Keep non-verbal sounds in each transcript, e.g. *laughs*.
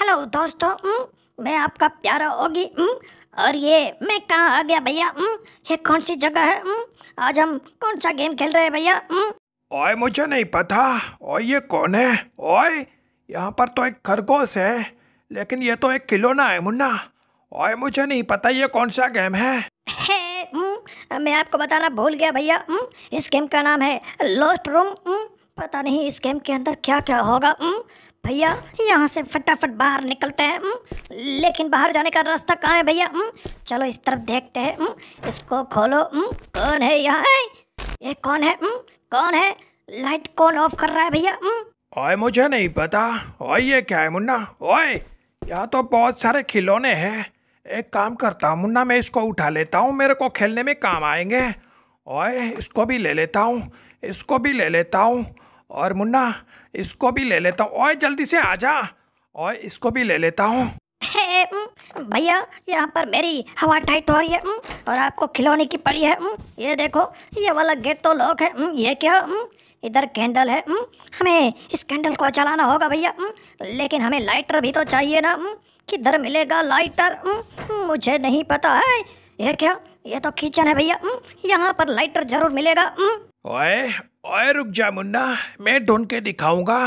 Hello दोस्तों हम्म, मैं आपका प्यारा होगी हम्म, और ये मैं कहाँ आ गया भैया हम्म, ये कौन सी जगह है आज हम कौन सा गेम खेल रहे हैं भैया ओए मुझे नहीं पता ओए ये कौन है ओए यहाँ पर तो एक खरगोश है लेकिन ये तो एक खिलौना है मुन्ना ओए मुझे नहीं पता ये कौन सा गेम है है मैं आपको बताना भूल गया भैया इस गेम का नाम है लॉस्ट रूम पता नहीं इस गेम के अंदर क्या क्या होगा भैया यहाँ से फटाफट बाहर निकलते हैं लेकिन बाहर जाने का रास्ता कहाँ है भैया चलो इस तरफ देखते हैं इसको खोलो कौन है यहाँ ये कौन है कौन है लाइट कौन ऑफ कर रहा है भैया ओए मुझे नहीं पता ओए ये क्या है मुन्ना ओए यहाँ तो बहुत सारे खिलौने हैं एक काम करता हूँ मुन्ना मैं इसको उठा लेता हूँ मेरे को खेलने में काम आएंगे ओए इसको भी ले लेता हूँ इसको भी ले लेता हूँ और मुन्ना इसको भी ले लेता हूँ ओए जल्दी से आ जा और इसको भी ले लेता हूँ भैया यहाँ पर मेरी हवा टाइट हो रही है और आपको खिलौने की पड़ी है ये देखो ये वाला गेट तो लॉक है ये क्या इधर कैंडल है हमें इस कैंडल को चलाना होगा भैया लेकिन हमें लाइटर भी तो चाहिए ना किधर मिलेगा लाइटर मुझे नहीं पता है ये क्या ये तो किचन है भैया यहाँ पर लाइटर जरूर मिलेगा ओए ओए रुक जा मुन्ना मैं ढूंढ के दिखाऊंगा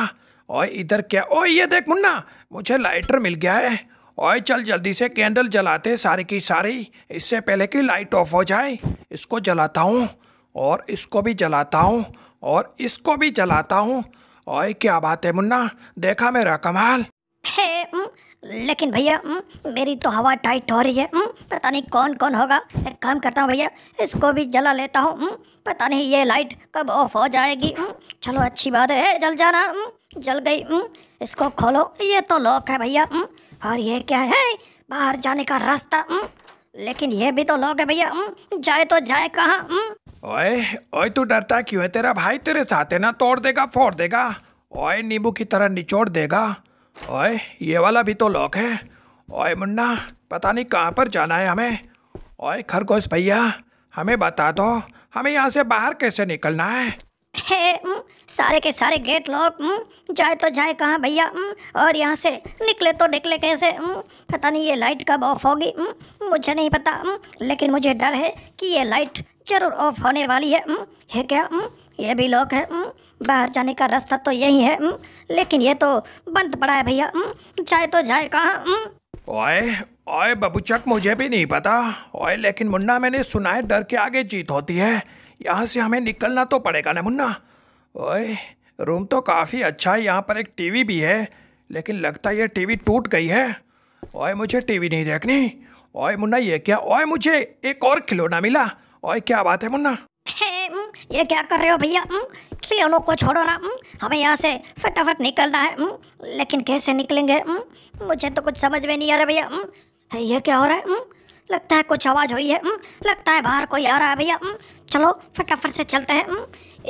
ओए इधर क्या ओए ये देख मुन्ना मुझे लाइटर मिल गया है ओए चल जल्दी से कैंडल जलाते सारी की सारी इससे पहले कि लाइट ऑफ हो जाए इसको जलाता हूँ और इसको भी जलाता हूँ और इसको भी जलाता हूँ ओए क्या बात है मुन्ना देखा मेरा कमाल लेकिन भैया मेरी तो हवा टाइट हो रही है पता नहीं कौन कौन होगा एक काम करता हूँ भैया इसको भी जला लेता हूँ पता नहीं ये लाइट कब ऑफ हो जाएगी चलो अच्छी बात है जल जाना जल गई इसको खोलो ये तो लॉक है भैया और ये क्या है बाहर जाने का रास्ता लेकिन ये भी तो लॉक है भैया जाए तो जाए कहाँ ओए ओए तू डरता क्यों है तेरा भाई तेरे साथ है ना तोड़ देगा फोड़ देगा ओए नींबू की तरह निचोड़ देगा ओए ये वाला भी तो लॉक है ओए मुन्ना पता नहीं कहाँ पर जाना है हमें ओए खरगोश भैया हमें बता दो हमें यहाँ से बाहर कैसे निकलना है हे सारे के सारे गेट लॉक जाए तो जाए कहाँ भैया और यहाँ से निकले तो निकले कैसे पता नहीं ये लाइट कब ऑफ होगी मुझे नहीं पता लेकिन मुझे डर है कि ये लाइट जरूर ऑफ होने वाली है है क्या ये भी लॉक है बाहर जाने का रास्ता तो यही है लेकिन ये तो बंद पड़ा है भैया जाए तो जाए कहा ओए ओए बबूचक मुझे भी नहीं पता ओए लेकिन मुन्ना मैंने सुना है डर के आगे जीत होती है यहाँ से हमें निकलना तो पड़ेगा ना मुन्ना ओए रूम तो काफ़ी अच्छा है यहाँ पर एक टीवी भी है लेकिन लगता है ये टीवी टूट गई है ओए मुझे टीवी नहीं देखनी ओए मुन्ना ये क्या ओए मुझे एक और खिलौना मिला ओए क्या बात है मुन्ना ये क्या कर रहे हो भैया लियोनो को छोड़ो ना हम्म, हमें यहाँ से फटाफट निकलना है हम्म, लेकिन कैसे निकलेंगे हम्म, मुझे तो कुछ समझ में नहीं आ रहा भैया ये क्या हो रहा है लगता है कुछ आवाज़ हुई है लगता है बाहर कोई आ रहा है भैया चलो फटाफट से चलते हैं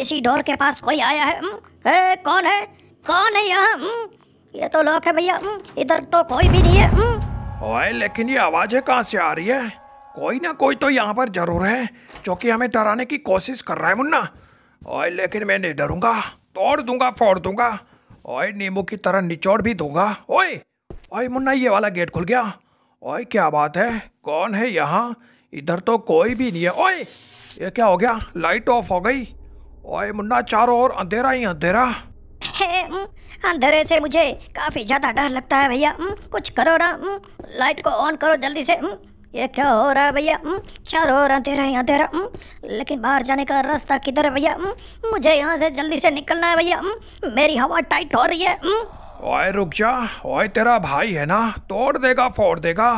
इसी डोर के पास कोई आया है ए, कौन है कौन है यहाँ ये तो लोग है भैया इधर तो कोई भी नहीं है ओए लेकिन ये आवाज़ें कहाँ से आ रही है कोई ना कोई तो यहाँ पर जरूर है जो कि हमें डराने की कोशिश कर रहा है मुन्ना और लेकिन मैं नहीं डरूंगा तोड़ दूंगा फोड़ दूंगा ओए नींबू की तरह निचोड़ भी दूंगा ओए ओए मुन्ना ये वाला गेट खुल गया ओए क्या बात है कौन है यहाँ इधर तो कोई भी नहीं है ओए ये क्या हो गया लाइट ऑफ हो गई ओए मुन्ना चारों ओर अंधेरा ही अंधेरा अंधेरे से मुझे काफी ज्यादा डर लगता है भैया कुछ करो ना लाइट को ऑन करो जल्दी से ये क्या हो रहा है भैया चार हो रहा तेरा यहाँ तेरा लेकिन बाहर जाने का रास्ता किधर है भैया हम्म, मुझे यहाँ से जल्दी से निकलना है भैया हम्म, मेरी हवा टाइट हो रही है हम्म। ओए रुक जा ओए तेरा भाई है ना तोड़ देगा फोड़ देगा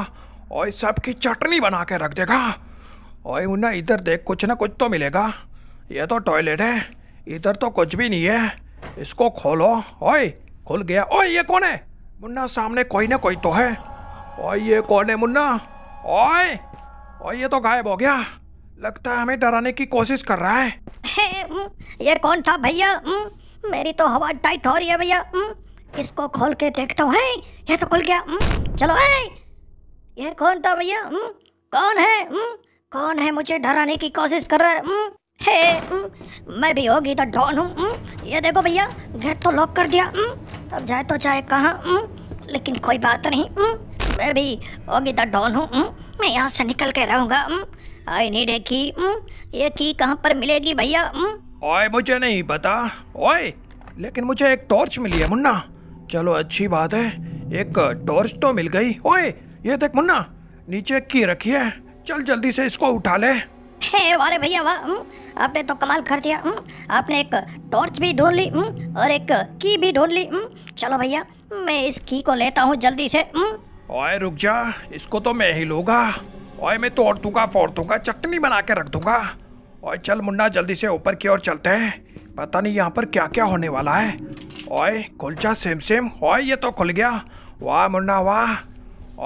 ओए सबकी चटनी बना के रख देगा ओए मुन्ना इधर देख कुछ ना कुछ तो मिलेगा ये तो टॉयलेट है इधर तो कुछ भी नहीं है इसको खोलो ओए खुल गया ओए ये कौन है मुन्ना सामने कोई ना कोई तो है ओए ये कौन है मुन्ना ओए ओए ये तो गायब हो गया लगता है हमें डराने की कोशिश कर रहा है ये कौन था भैया मेरी तो हवा टाइट हो रही है भैया इसको खोल के देखता हूँ ये तो खुल गया चलो ए ये कौन था भैया कौन है कौन है मुझे डराने की कोशिश कर रहा है हे मैं भी होगी तो डॉन हूँ ये देखो भैया गेट तो लॉक कर दिया अब जाए तो जाए कहाँ लेकिन कोई बात नहीं मैं भी ओगी द तो डॉन हूँ मैं यहाँ से निकल के रहूँगा आई नीड ए की ये की कहाँ पर मिलेगी भैया ओए मुझे नहीं पता ओए लेकिन मुझे एक टॉर्च मिली है मुन्ना चलो अच्छी बात है एक टॉर्च तो मिल गई ओए ये देख मुन्ना नीचे की रखी है चल जल्दी से इसको उठा ले अरे भैया वाह आपने तो कमाल कर दिया आपने एक टॉर्च भी ढूंढ ली और एक की भी ढूंढ ली चलो भैया मैं इस की को लेता हूँ जल्दी से ओए रुक जा इसको तो मैं ही लूंगा ओए मैं तोड़ दूंगा फोड़ दूंगा चटनी बना के रख दूंगा ओए चल मुन्ना जल्दी से ऊपर की ओर चलते हैं पता नहीं यहाँ पर क्या क्या होने वाला है ओए खुल जा सेम सेम ओए ये तो खुल गया वाह मुन्ना वाह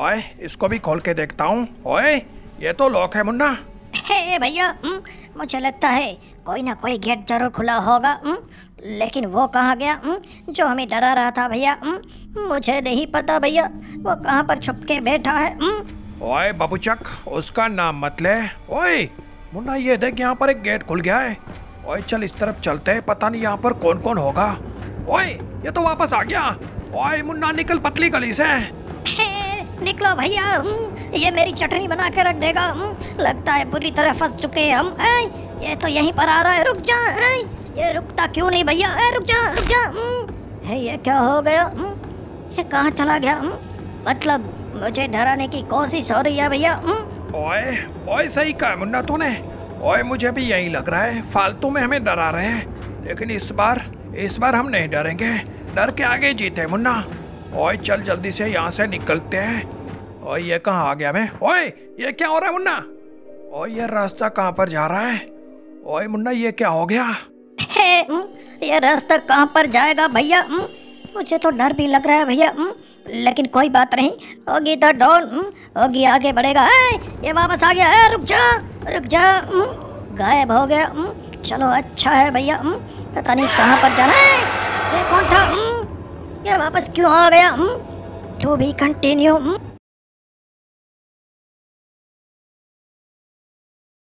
ओए इसको भी खोल के देखता हूँ ओए ये तो लॉक है मुन्ना *laughs* भैया हम्म, मुझे लगता है कोई ना कोई गेट जरूर खुला होगा हम्म। लेकिन वो कहाँ गया हुँ? हम्म? जो हमें डरा रहा था भैया हम्म? मुझे नहीं पता भैया वो कहाँ पर छुप के बैठा है हुँ? हम्म? ओए बबूचक उसका नाम मत ले ओए मुन्ना ये देख यहाँ पर एक गेट खुल गया है ओए चल इस तरफ चलते हैं पता नहीं यहाँ पर कौन कौन होगा ओए ये तो वापस आ गया ओए मुन्ना निकल पतली गली से निकलो भैया ये मेरी चटनी बना के रख देगा लगता है पूरी तरह फंस चुके हैं हम ये तो यहीं पर आ रहा है रुक जा ये रुकता क्यों नहीं भैया ए रुक जा रुक जा हे हम्म, ये क्या हो गया हम्म, ये कहाँ चला गया हम्म, मतलब मुझे डराने की कोशिश हो रही है भैया ओए ओए सही कहा मुन्ना तूने ओए मुझे भी यही लग रहा है फालतू में हमें डरा रहे हैं लेकिन इस बार इस बार हम नहीं डरेंगे डर के आगे जीते मुन्ना ओए चल जल्दी से यहाँ से निकलते हैं ओए ये कहाँ आ गया मैं ओए ये क्या हो रहा है मुन्ना ओए ये रास्ता कहाँ पर जा रहा है ओए मुन्ना ये क्या हो गया हम्म? ये रास्ता कहाँ पर जाएगा भैया हम्म? मुझे तो डर भी लग रहा है भैया हम्म? लेकिन कोई बात नहीं होगी तो डोन होगी आगे बढ़ेगा ए, ये वापस आ गया है रुक जा रुक जा गायब हो गया चलो अच्छा है भैया पता नहीं कहाँ पर जाना है ये कौन था ये वापस क्यों आ गया तो भी कंटिन्यू